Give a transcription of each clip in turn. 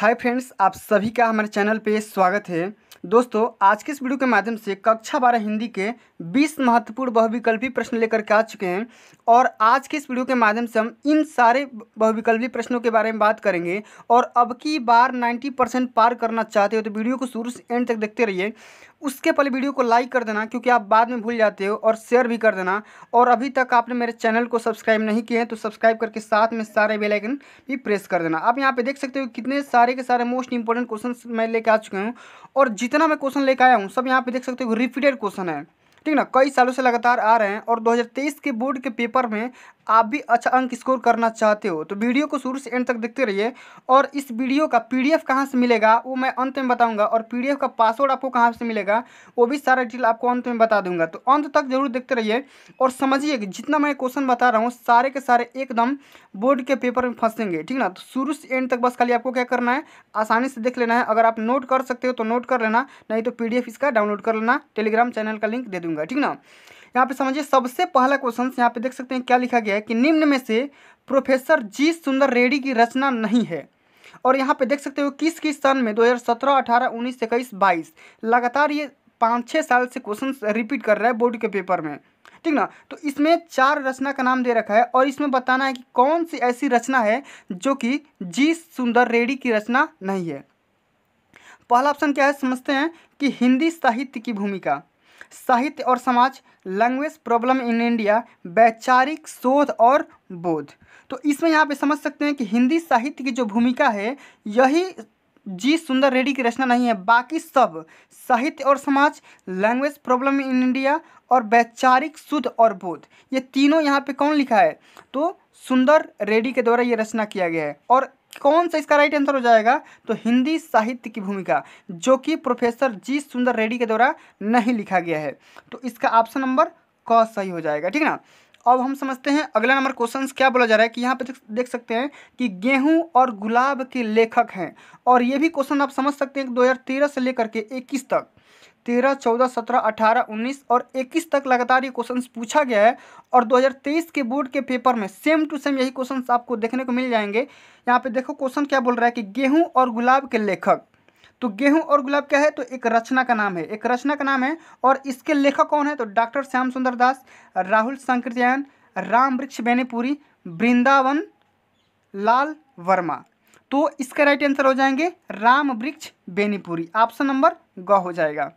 hi friends आप सभी का हमारे चैनल पे स्वागत है दोस्तों आज के इस वीडियो के माध्यम से कक्षा बारह हिंदी के 20 महत्वपूर्ण बहुविकल्पी प्रश्न लेकर के आ चुके हैं और आज के इस वीडियो के माध्यम से हम इन सारे बहुविकल्पी प्रश्नों के बारे में बात करेंगे और अब की बार 90 परसेंट पार करना चाहते हो तो वीडियो को शुरू से एंड तक देखते रहिए उसके पहले वीडियो को लाइक कर देना क्योंकि आप बाद में भूल जाते हो और शेयर भी कर देना और अभी तक आपने मेरे चैनल को सब्सक्राइब नहीं किए हैं तो सब्सक्राइब करके साथ में सारे बेलाइकन भी प्रेस कर देना आप यहाँ पर देख सकते हो कितने सारे के सारे मोस्ट इंपॉर्टेंट क्वेश्चन मैं लेके आ चुके हूँ और जितना मैं क्वेश्चन लेकर आया हूँ सब यहाँ पर देख सकते हो रिपीटेड क्वेश्चन है ठीक ना कई सालों से लगातार आ रहे हैं और 2023 के बोर्ड के पेपर में आप भी अच्छा अंक स्कोर करना चाहते हो तो वीडियो को शुरू से एंड तक देखते रहिए और इस वीडियो का पीडीएफ कहाँ से मिलेगा वो मैं अंत में बताऊंगा और पीडीएफ का पासवर्ड आपको कहाँ से मिलेगा वो भी सारा डिटेल आपको अंत में बता दूंगा तो अंत तक जरूर देखते रहिए और समझिए कि जितना मैं क्वेश्चन बता रहा हूँ सारे के सारे एकदम बोर्ड के पेपर में फंसेंगे ठीक ना तो शुरू से एंड तक बस खाली आपको क्या करना है आसानी से देख लेना है अगर आप नोट कर सकते हो तो नोट कर लेना नहीं तो पी इसका डाउनलोड कर लेना टेलीग्राम चैनल का लिंक दे दूँगा ठीक ना यहाँ पे समझिए सबसे पहला क्वेश्चन यहाँ पे देख सकते हैं क्या लिखा गया है कि निम्न में से प्रोफेसर जी सुंदर रेड्डी की रचना नहीं है और यहाँ पे देख सकते हो किस किस सन में 2017, 18, 19, 21, 22 लगातार ये पाँच छः साल से क्वेश्चन रिपीट कर रहा है बोर्ड के पेपर में ठीक ना तो इसमें चार रचना का नाम दे रखा है और इसमें बताना है कि कौन सी ऐसी रचना है जो कि जी सुंदर रेड्डी की रचना नहीं है पहला ऑप्शन क्या है समझते हैं कि हिंदी साहित्य की भूमिका साहित्य और समाज लैंग्वेज प्रॉब्लम इन इंडिया वैचारिक शोध और बोध तो इसमें यहाँ पे समझ सकते हैं कि हिंदी साहित्य की जो भूमिका है यही जी सुंदर रेड्डी की रचना नहीं है बाकी सब साहित्य और समाज लैंग्वेज प्रॉब्लम इन इंडिया और वैचारिक शुद्ध और बोध ये तीनों यहाँ पे कौन लिखा है तो सुंदर रेड्डी के द्वारा ये रचना किया गया है और कौन सा इसका राइट आंसर हो जाएगा तो हिंदी साहित्य की भूमिका जो कि प्रोफेसर जी सुंदर रेड्डी के द्वारा नहीं लिखा गया है तो इसका ऑप्शन नंबर क सही हो जाएगा ठीक ना अब हम समझते हैं अगला नंबर क्वेश्चन क्या बोला जा रहा है कि यहाँ पे देख सकते हैं कि गेहूं और गुलाब के लेखक हैं और ये भी क्वेश्चन आप समझ सकते हैं दो हज़ार तेरह से लेकर के इक्कीस तक तेरह चौदह सत्रह अठारह उन्नीस और इक्कीस तक लगातार ये क्वेश्चन पूछा गया है और 2023 के बोर्ड के पेपर में सेम टू सेम यही क्वेश्चन आपको देखने को मिल जाएंगे यहाँ पे देखो क्वेश्चन क्या बोल रहा है कि गेहूँ और गुलाब के लेखक तो गेहूं और गुलाब क्या है तो एक रचना का नाम है एक रचना का नाम है और इसके लेखक कौन है तो डॉक्टर श्याम सुंदर दास राहुल शंकरजयन राम वृक्ष बेनीपुरी वृंदावन लाल वर्मा तो इसका राइट आंसर हो जाएंगे राम वृक्ष बेनीपुरी ऑप्शन नंबर ग हो जाएगा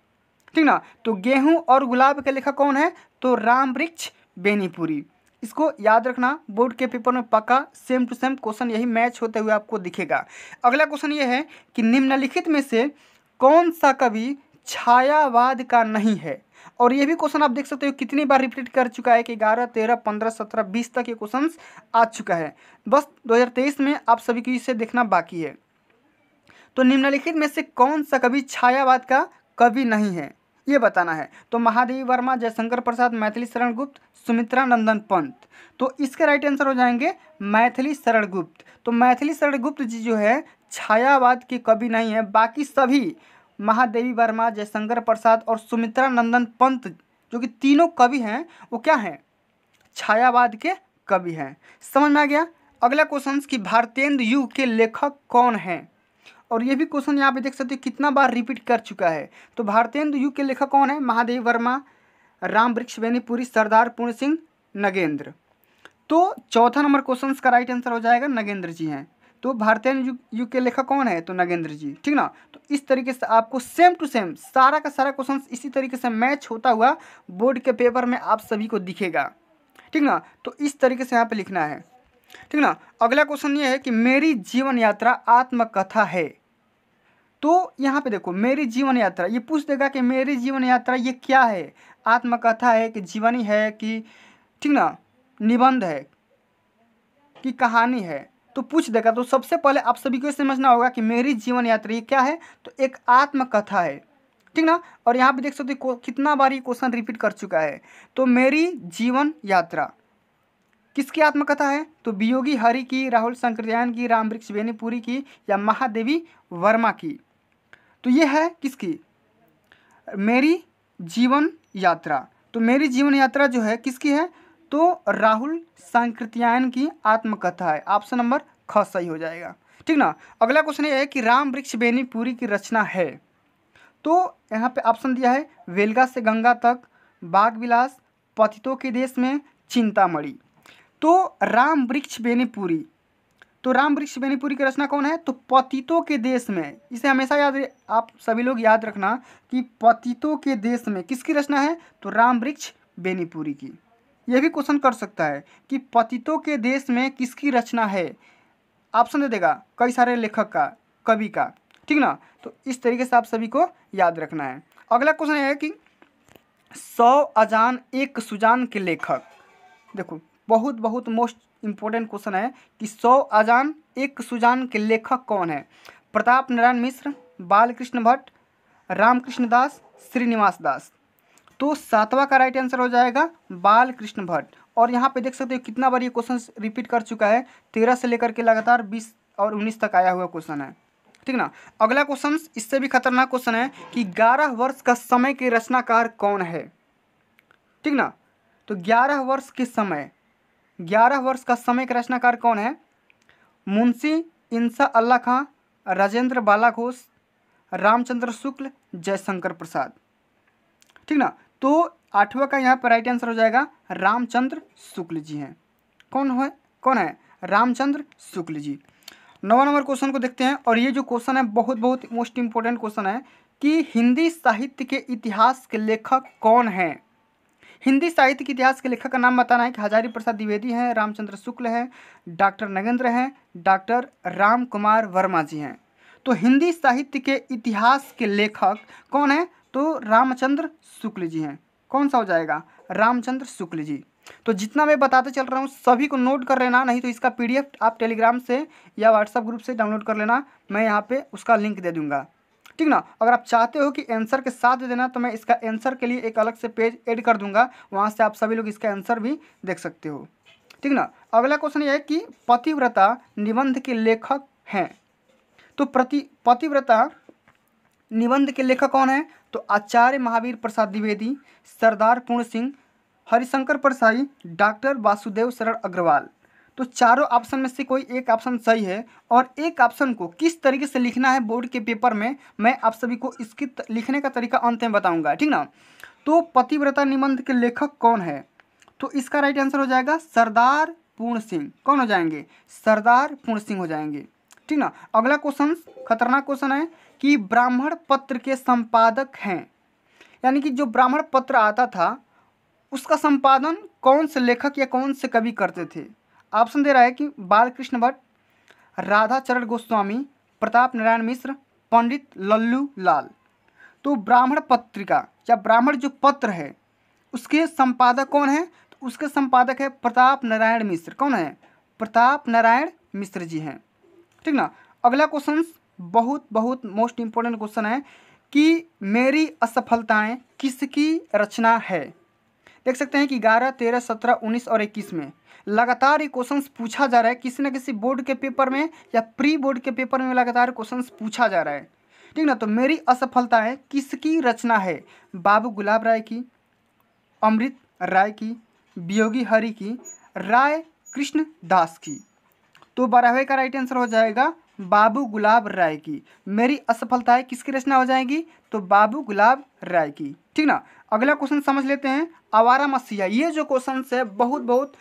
ठीक ना तो गेहूं और गुलाब के लेखक कौन है तो राम वृक्ष बेनीपुरी इसको याद रखना बोर्ड के पेपर में पक्का सेम टू सेम क्वेश्चन यही मैच होते हुए आपको दिखेगा अगला क्वेश्चन ये है कि निम्नलिखित में से कौन सा कवि छायावाद का नहीं है और ये भी क्वेश्चन आप देख सकते हो कितनी बार रिपीट कर चुका है कि ग्यारह तेरह पंद्रह सत्रह बीस तक ये क्वेश्चन आ चुका है बस 2023 में आप सभी को इसे देखना बाकी है तो निम्नलिखित में से कौन सा कवि छायावाद का कवि नहीं है ये बताना है तो महादेवी वर्मा जयशंकर प्रसाद मैथिली शरण गुप्त सुमित्रा नंदन पंत तो इसके राइट आंसर हो जाएंगे मैथिली शरण गुप्त तो मैथिली शरण गुप्त जी जो है छायावाद के कवि नहीं है बाकी सभी महादेवी वर्मा जयशंकर प्रसाद और सुमित्रा नंदन पंत जो कि तीनों कवि हैं वो क्या हैं छायावाद के कवि हैं समझ में आ गया अगला क्वेश्चन कि भारतेंद्र युग के लेखक कौन हैं और ये भी क्वेश्चन यहाँ पे देख सकते हो कितना बार रिपीट कर चुका है तो भारतेंदु युग के लेखक कौन है महादेव वर्मा राम वृक्ष बेनीपुरी सरदार पूर्ण सिंह नगेंद्र तो चौथा नंबर क्वेश्चन का राइट आंसर हो जाएगा नगेंद्र जी हैं तो भारतीय युग के लेखक कौन है तो नगेंद्र जी ठीक ना तो इस तरीके से आपको सेम टू सेम सारा का सारा क्वेश्चन इसी तरीके से मैच होता हुआ बोर्ड के पेपर में आप सभी को दिखेगा ठीक ना तो इस तरीके से यहाँ पे लिखना है ठीक ना अगला क्वेश्चन ये है कि मेरी जीवन यात्रा आत्मकथा है तो यहाँ पे देखो मेरी जीवन यात्रा ये पूछ देगा कि मेरी जीवन यात्रा ये क्या है आत्मकथा है कि जीवनी है कि ठीक ना निबंध है कि कहानी है तो पूछ देगा तो सबसे पहले आप सभी को समझना होगा कि मेरी जीवन यात्रा ये क्या है तो एक आत्मकथा है ठीक ना और यहाँ पे देख सकते हो कितना बार ये क्वेश्चन रिपीट कर चुका है तो मेरी जीवन यात्रा किसकी आत्मकथा है तो वियोगी हरि की राहुल शंकरयान की राम वृक्ष बेनीपुरी की या महादेवी वर्मा की तो ये है किसकी मेरी जीवन यात्रा तो मेरी जीवन यात्रा जो है किसकी है तो राहुल सांकृत्यायन की आत्मकथा है ऑप्शन नंबर ख सही हो जाएगा ठीक ना अगला क्वेश्चन ये है कि राम वृक्ष बेनीपुरी की रचना है तो यहाँ पे ऑप्शन दिया है वेलगा से गंगा तक बाग विलास पतितों के देश में चिंतामणि तो राम वृक्ष बेनीपुरी तो राम वृक्ष बेनीपुरी की रचना कौन है तो पतितों के देश में इसे हमेशा याद आप सभी लोग याद रखना कि पतितों के देश में किसकी रचना है तो राम वृक्ष बेनीपुरी की यह भी क्वेश्चन कर सकता है कि पतितों के देश में किसकी रचना है ऑप्शन दे देगा कई सारे लेखक का कवि का ठीक ना तो इस तरीके से आप सभी को याद रखना है अगला क्वेश्चन है कि सौ अजान एक सुजान के लेखक देखो बहुत बहुत मोस्ट इम्पोर्टेंट क्वेश्चन है कि सौ अजान एक सुजान के लेखक कौन है प्रताप नारायण मिश्र बालकृष्ण भट्ट रामकृष्ण दास श्रीनिवास दास तो सातवां का राइट आंसर हो जाएगा बालकृष्ण भट्ट और यहाँ पे देख सकते हो कितना बार ये क्वेश्चन रिपीट कर चुका है तेरह से लेकर के लगातार बीस और उन्नीस तक आया हुआ क्वेश्चन है ठीक ना अगला क्वेश्चन इससे भी खतरनाक क्वेश्चन है कि ग्यारह वर्ष का समय के रचनाकार कौन है ठीक ना तो ग्यारह वर्ष के समय ग्यारह वर्ष का समय रचनाकार कौन है मुंशी इंसा अल्लाह खां राजेंद्र बाला घोष रामचंद्र शुक्ल जयशंकर प्रसाद ठीक ना तो आठवां का यहाँ पर राइट आंसर हो जाएगा रामचंद्र शुक्ल जी हैं कौन है कौन है रामचंद्र शुक्ल जी नवा नंबर क्वेश्चन को देखते हैं और ये जो क्वेश्चन है बहुत बहुत मोस्ट इम्पोर्टेंट क्वेश्चन है कि हिंदी साहित्य के इतिहास के लेखक कौन हैं हिंदी साहित्य के इतिहास के लेखक का नाम बताना है कि हजारी प्रसाद द्विवेदी हैं रामचंद्र शुक्ल हैं डॉक्टर नगेंद्र हैं डॉक्टर राम कुमार वर्मा जी हैं तो हिंदी साहित्य के इतिहास के लेखक कौन है तो रामचंद्र शुक्ल जी हैं कौन सा हो जाएगा रामचंद्र शुक्ल जी तो जितना मैं बताते चल रहा हूँ सभी को नोट कर लेना नहीं तो इसका पी आप टेलीग्राम से या व्हाट्सएप ग्रुप से डाउनलोड कर लेना मैं यहाँ पर उसका लिंक दे दूँगा ठीक ना अगर आप चाहते हो कि आंसर के साथ देना तो मैं इसका आंसर के लिए एक अलग से पेज ऐड कर दूंगा वहाँ से आप सभी लोग इसका आंसर भी देख सकते हो ठीक ना अगला क्वेश्चन यह है कि पतिव्रता निबंध के लेखक हैं तो प्रति पतिव्रता निबंध के लेखक कौन है तो आचार्य महावीर प्रसाद द्विवेदी सरदार पूर्ण सिंह हरिशंकर प्रसाई डॉक्टर वासुदेव शरण अग्रवाल तो चारों ऑप्शन में से कोई एक ऑप्शन सही है और एक ऑप्शन को किस तरीके से लिखना है बोर्ड के पेपर में मैं आप सभी को इसकी लिखने का तरीका अंत में बताऊंगा ठीक ना तो पतिव्रता निबंध के लेखक कौन है तो इसका राइट आंसर हो जाएगा सरदार पूर्ण सिंह कौन हो जाएंगे सरदार पूर्ण सिंह हो जाएंगे ठीक ना अगला क्वेश्चन खतरनाक क्वेश्चन है कि ब्राह्मण पत्र के संपादक हैं यानी कि जो ब्राह्मण पत्र आता था उसका संपादन कौन से लेखक या कौन से कवि करते थे ऑप्शन दे रहा है कि बालकृष्ण भट्ट राधा चरण गोस्वामी प्रताप नारायण मिश्र पंडित लल्लू लाल तो ब्राह्मण पत्रिका या ब्राह्मण जो पत्र है उसके संपादक कौन है तो उसके संपादक है प्रताप नारायण मिश्र कौन है प्रताप नारायण मिश्र जी हैं ठीक ना अगला क्वेश्चन बहुत बहुत मोस्ट इम्पोर्टेंट क्वेश्चन है कि मेरी असफलताएं किसकी रचना है देख सकते हैं कि ग्यारह तेरह सत्रह उन्नीस और इक्कीस में लगातार ये क्वेश्चन पूछा जा रहा है किसी न किसी बोर्ड के पेपर में या प्री बोर्ड के पेपर में लगातार क्वेश्चन पूछा जा रहा है ठीक ना तो मेरी असफलता है किसकी रचना है बाबू गुलाब राय की अमृत राय की वियोगी हरि की राय कृष्ण दास की तो बारहवें का राइट आंसर हो जाएगा बाबू गुलाब राय की मेरी असफलताएं किसकी रचना हो जाएगी तो बाबू गुलाब राय की ठीक ना अगला क्वेश्चन समझ लेते हैं आवारा मसीहा ये जो क्वेश्चन है बहुत बहुत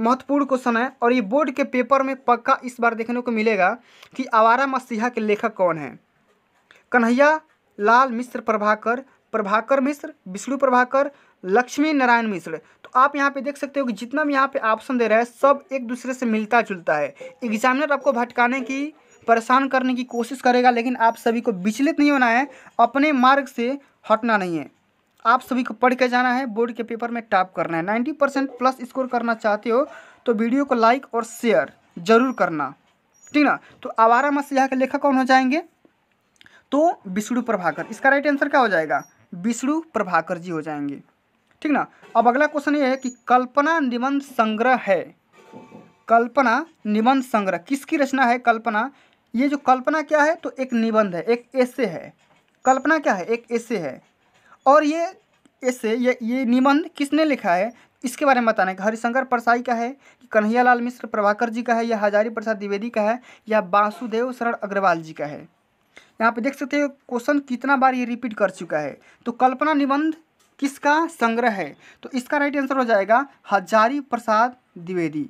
महत्वपूर्ण क्वेश्चन है और ये बोर्ड के पेपर में पक्का इस बार देखने को मिलेगा कि आवारा मसीहा के लेखक कौन है कन्हैया लाल मिश्र प्रभाकर प्रभाकर मिश्र विष्णु प्रभाकर लक्ष्मी नारायण मिश्र तो आप यहाँ पे देख सकते हो कि जितना भी यहाँ पे ऑप्शन दे रहा है सब एक दूसरे से मिलता जुलता है एग्जामिनर आपको भटकाने की परेशान करने की कोशिश करेगा लेकिन आप सभी को विचलित नहीं होना है अपने मार्ग से हटना नहीं है आप सभी को पढ़ के जाना है बोर्ड के पेपर में टाप करना है नाइन्टी परसेंट प्लस स्कोर करना चाहते हो तो वीडियो को लाइक और शेयर जरूर करना ठीक ना तो आवारा यहाँ के लेखक कौन हो जाएंगे तो विष्णु प्रभाकर इसका राइट आंसर क्या हो जाएगा विष्णु प्रभाकर जी हो जाएंगे ठीक ना अब अगला क्वेश्चन ये है कि कल्पना निबंध संग्रह है कल्पना निबंध संग्रह किसकी रचना है कल्पना ये जो कल्पना क्या है तो एक निबंध है एक ऐसे है कल्पना क्या है एक ऐसे है और ये ऐसे ये ये निबंध किसने लिखा है इसके बारे में बताना है कि हरिशंकर परसाई का है कन्हैया कन्हैयालाल मिश्र प्रभाकर जी का है या हजारी प्रसाद द्विवेदी का है या वासुदेव शरण अग्रवाल जी का है यहाँ पे देख सकते हो क्वेश्चन कितना बार ये रिपीट कर चुका है तो कल्पना निबंध किसका संग्रह है तो इसका राइट आंसर हो जाएगा हजारी प्रसाद द्विवेदी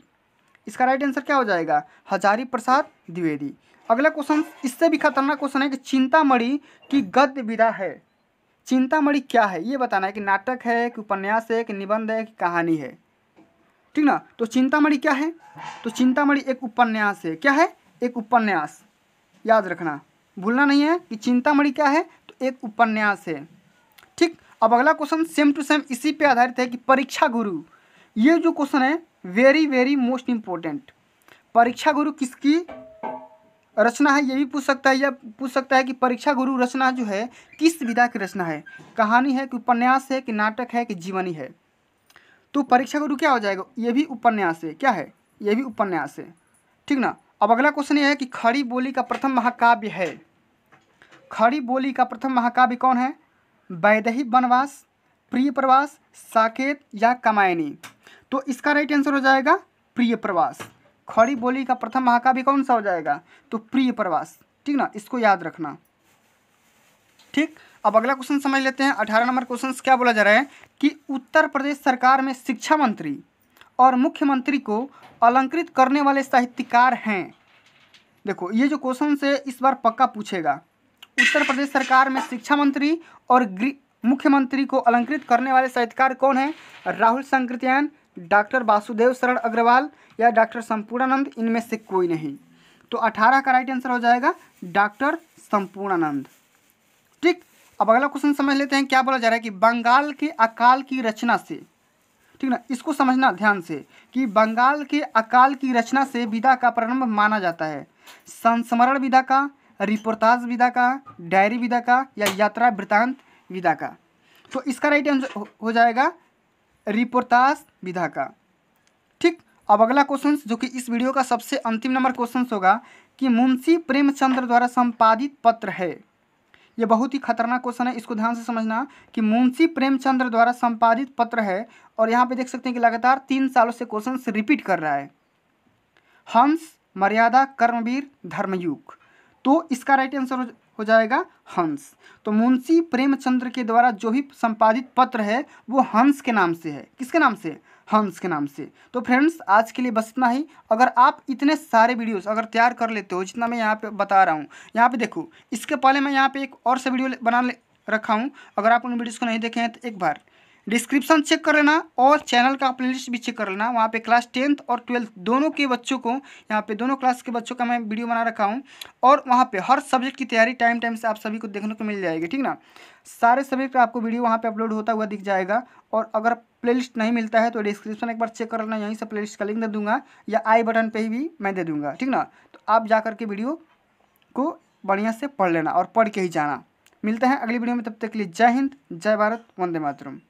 इसका राइट आंसर क्या हो जाएगा हजारी प्रसाद द्विवेदी अगला क्वेश्चन इससे भी खतरनाक क्वेश्चन है कि चिंतामणि की गद्य विधा है चिंतामणि क्या है ये बताना है कि नाटक है कि उपन्यास है कि निबंध है कि कहानी है ठीक ना तो चिंतामणि क्या है तो चिंतामणि एक उपन्यास है क्या है एक उपन्यास याद रखना भूलना नहीं है कि चिंतामणि क्या है तो एक उपन्यास है ठीक अब अगला क्वेश्चन सेम टू सेम इसी पे आधारित है कि परीक्षा गुरु ये जो क्वेश्चन है वेरी वेरी मोस्ट इम्पोर्टेंट परीक्षा गुरु किसकी रचना है ये भी पूछ सकता है या पूछ सकता है कि परीक्षा गुरु रचना जो है किस विधा की रचना है कहानी है कि उपन्यास है कि नाटक है कि जीवनी है तो परीक्षा गुरु क्या हो जाएगा ये भी उपन्यास है क्या है ये भी उपन्यास है ठीक ना अब अगला क्वेश्चन ये है कि खड़ी बोली का प्रथम महाकाव्य है खड़ी बोली का प्रथम महाकाव्य कौन है वैदेही वनवास प्रिय प्रवास साकेत या कमायनी तो इसका राइट आंसर हो जाएगा प्रिय प्रवास खड़ी बोली का प्रथम महाकाव्य कौन सा हो जाएगा तो प्रिय प्रवास ठीक ना इसको याद रखना ठीक अब अगला क्वेश्चन समझ लेते हैं अठारह नंबर क्वेश्चन क्या बोला जा रहा है कि उत्तर प्रदेश सरकार में शिक्षा मंत्री और मुख्यमंत्री को अलंकृत करने वाले साहित्यकार हैं देखो ये जो क्वेश्चन से इस बार पक्का पूछेगा उत्तर प्रदेश सरकार में शिक्षा मंत्री और मुख्यमंत्री को अलंकृत करने वाले साहित्यकार कौन हैं राहुल संकृत्यान डॉक्टर वासुदेव शरण अग्रवाल या डॉक्टर संपूर्णानंद इनमें से कोई नहीं तो अठारह का राइट आंसर हो जाएगा डॉक्टर संपूर्णानंद ठीक अब अगला क्वेश्चन समझ लेते हैं क्या बोला जा रहा है कि बंगाल के अकाल की रचना से ठीक ना इसको समझना ध्यान से कि बंगाल के अकाल की रचना से विधा का प्रारंभ माना जाता है संस्मरण विधा का रिपोर्ताज विधा का डायरी विधा का या यात्रा वृतांत विधा का तो इसका राइट आंसर हो जाएगा रिपोर्ताज विधा का ठीक अब अगला क्वेश्चन जो कि इस वीडियो का सबसे अंतिम नंबर क्वेश्चन होगा कि मुंशी प्रेमचंद्र द्वारा संपादित पत्र है ये बहुत ही खतरनाक क्वेश्चन है इसको ध्यान से समझना कि मुंशी प्रेमचंद्र द्वारा संपादित पत्र है और यहाँ पे देख सकते हैं कि लगातार तीन सालों से क्वेश्चन रिपीट कर रहा है हंस मर्यादा कर्मवीर धर्मयुग तो इसका राइट आंसर हो जाएगा हंस तो मुंशी प्रेमचंद्र के द्वारा जो भी संपादित पत्र है वो हंस के नाम से है किसके नाम से हंस के नाम से तो फ्रेंड्स आज के लिए बस इतना ही अगर आप इतने सारे वीडियोस अगर तैयार कर लेते हो जितना मैं यहाँ पे बता रहा हूँ यहाँ पे देखो इसके पहले मैं यहाँ पे एक और से वीडियो बना रखा हूँ अगर आप उन वीडियोस को नहीं देखे हैं तो एक बार डिस्क्रिप्शन चेक कर लेना और चैनल का प्लेलिस्ट भी चेक कर लेना वहाँ पे क्लास टेंथ और ट्वेल्थ दोनों के बच्चों को यहाँ पे दोनों क्लास के बच्चों का मैं वीडियो बना रखा हूँ और वहाँ पे हर सब्जेक्ट की तैयारी टाइम टाइम से आप सभी को देखने को मिल जाएगी ठीक ना सारे सब्जेक्ट का आपको वीडियो वहाँ पर अपलोड होता हुआ दिख जाएगा और अगर प्ले नहीं मिलता है तो डिस्क्रिप्शन एक बार चेक कर लेना यहीं से प्ले का लिंक दे दूँगा या आई बटन पर भी मैं दे दूँगा ठीक ना तो आप जा के वीडियो को बढ़िया से पढ़ लेना और पढ़ के ही जाना मिलते हैं अगली वीडियो में तब तक के लिए जय हिंद जय भारत वंदे मातरम